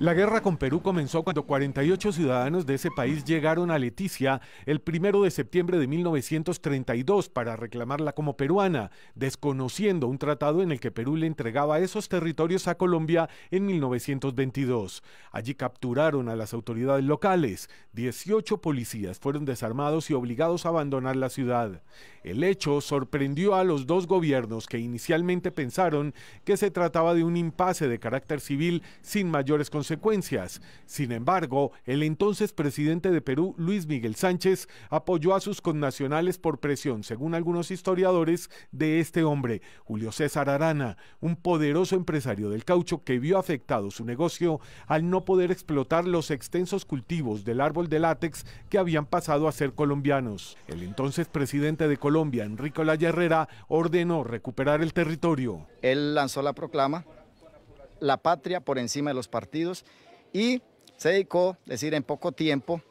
La guerra con Perú comenzó cuando 48 ciudadanos de ese país llegaron a Leticia el 1 de septiembre de 1932 para reclamarla como peruana, desconociendo un tratado en el que Perú le entregaba esos territorios a Colombia en 1922. Allí capturaron a las autoridades locales. 18 policías fueron desarmados y obligados a abandonar la ciudad. El hecho sorprendió a los dos gobiernos que inicialmente pensaron que se trataba de un impasse de carácter civil sin mayores consecuencias consecuencias. Sin embargo, el entonces presidente de Perú, Luis Miguel Sánchez, apoyó a sus connacionales por presión, según algunos historiadores, de este hombre, Julio César Arana, un poderoso empresario del caucho que vio afectado su negocio al no poder explotar los extensos cultivos del árbol de látex que habían pasado a ser colombianos. El entonces presidente de Colombia, Enrique Olaya Herrera, ordenó recuperar el territorio. Él lanzó la proclama la patria por encima de los partidos y se dedicó, es decir, en poco tiempo,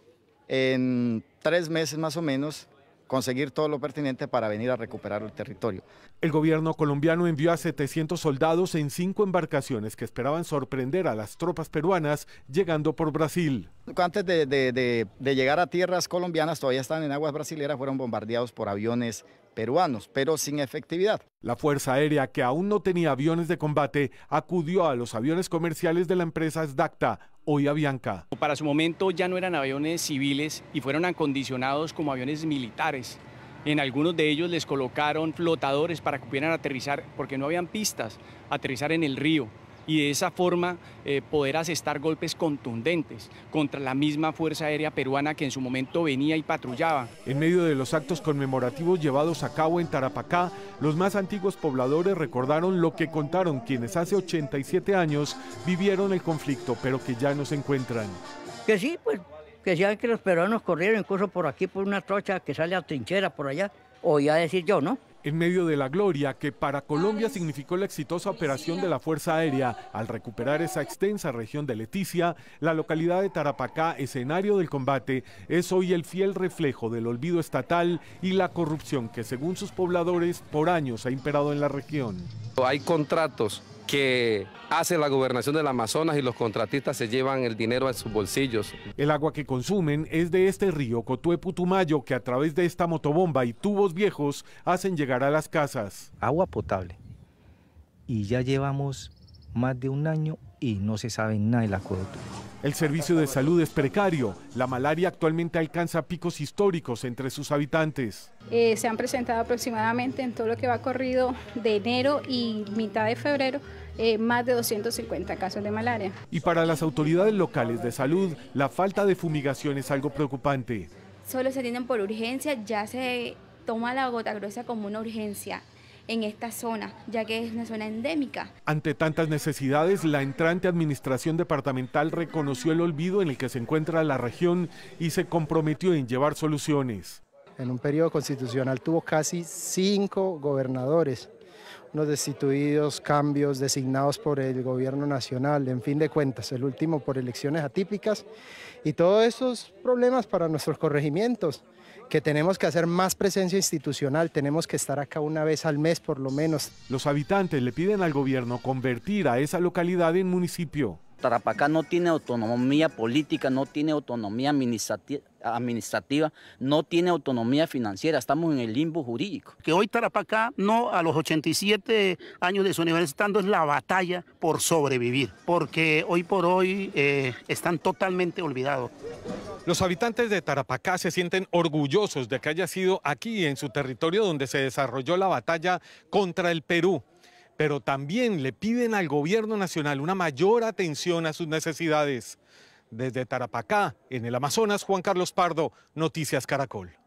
en tres meses más o menos, conseguir todo lo pertinente para venir a recuperar el territorio. El gobierno colombiano envió a 700 soldados en cinco embarcaciones que esperaban sorprender a las tropas peruanas llegando por Brasil. Antes de, llegar a tierras colombianas, todavía están en aguas brasileras, fueron bombardeados por aviones peruanos, pero sin efectividad. La Fuerza Aérea, que aún no tenía aviones de combate, acudió a los aviones comerciales de la empresa SDACTA, hoy Avianca. Para su momento ya no eran aviones civiles y fueron acondicionados como aviones militares. En algunos de ellos les colocaron flotadores para que pudieran aterrizar, porque no habían pistas, aterrizar en el río y de esa forma eh, poder asestar golpes contundentes contra la misma Fuerza Aérea Peruana que en su momento venía y patrullaba. En medio de los actos conmemorativos llevados a cabo en Tarapacá, los más antiguos pobladores recordaron lo que contaron quienes hace 87 años vivieron el conflicto, pero que ya no se encuentran. Que sí, pues, que ya que los peruanos corrieron incluso por aquí, por una trocha que sale a trinchera por allá, o ya decir yo, ¿no? en medio de la gloria que para Colombia significó la exitosa operación de la Fuerza Aérea al recuperar esa extensa región de Leticia, la localidad de Tarapacá, escenario del combate, es hoy el fiel reflejo del olvido estatal y la corrupción que según sus pobladores por años ha imperado en la región. Hay contratos que hace la gobernación del Amazonas y los contratistas se llevan el dinero a sus bolsillos. El agua que consumen es de este río Cotué Putumayo que a través de esta motobomba y tubos viejos hacen llegar a las casas. Agua potable. Y ya llevamos más de un año y no se sabe nada del acueducto. El servicio de salud es precario. La malaria actualmente alcanza picos históricos entre sus habitantes. Eh, se han presentado aproximadamente en todo lo que va corrido de enero y mitad de febrero eh, más de 250 casos de malaria. Y para las autoridades locales de salud, la falta de fumigación es algo preocupante. Solo se atienden por urgencia, ya se toma la gota gruesa como una urgencia en esta zona, ya que es una zona endémica. Ante tantas necesidades, la entrante administración departamental reconoció el olvido en el que se encuentra la región y se comprometió en llevar soluciones. En un periodo constitucional tuvo casi cinco gobernadores los destituidos, cambios designados por el gobierno nacional, en fin de cuentas, el último por elecciones atípicas y todos esos problemas para nuestros corregimientos, que tenemos que hacer más presencia institucional, tenemos que estar acá una vez al mes por lo menos. Los habitantes le piden al gobierno convertir a esa localidad en municipio. Tarapacá no tiene autonomía política, no tiene autonomía administrativa, no tiene autonomía financiera, estamos en el limbo jurídico. Que hoy Tarapacá, no a los 87 años de su universidad es la batalla por sobrevivir, porque hoy por hoy eh, están totalmente olvidados. Los habitantes de Tarapacá se sienten orgullosos de que haya sido aquí, en su territorio, donde se desarrolló la batalla contra el Perú pero también le piden al gobierno nacional una mayor atención a sus necesidades. Desde Tarapacá, en el Amazonas, Juan Carlos Pardo, Noticias Caracol.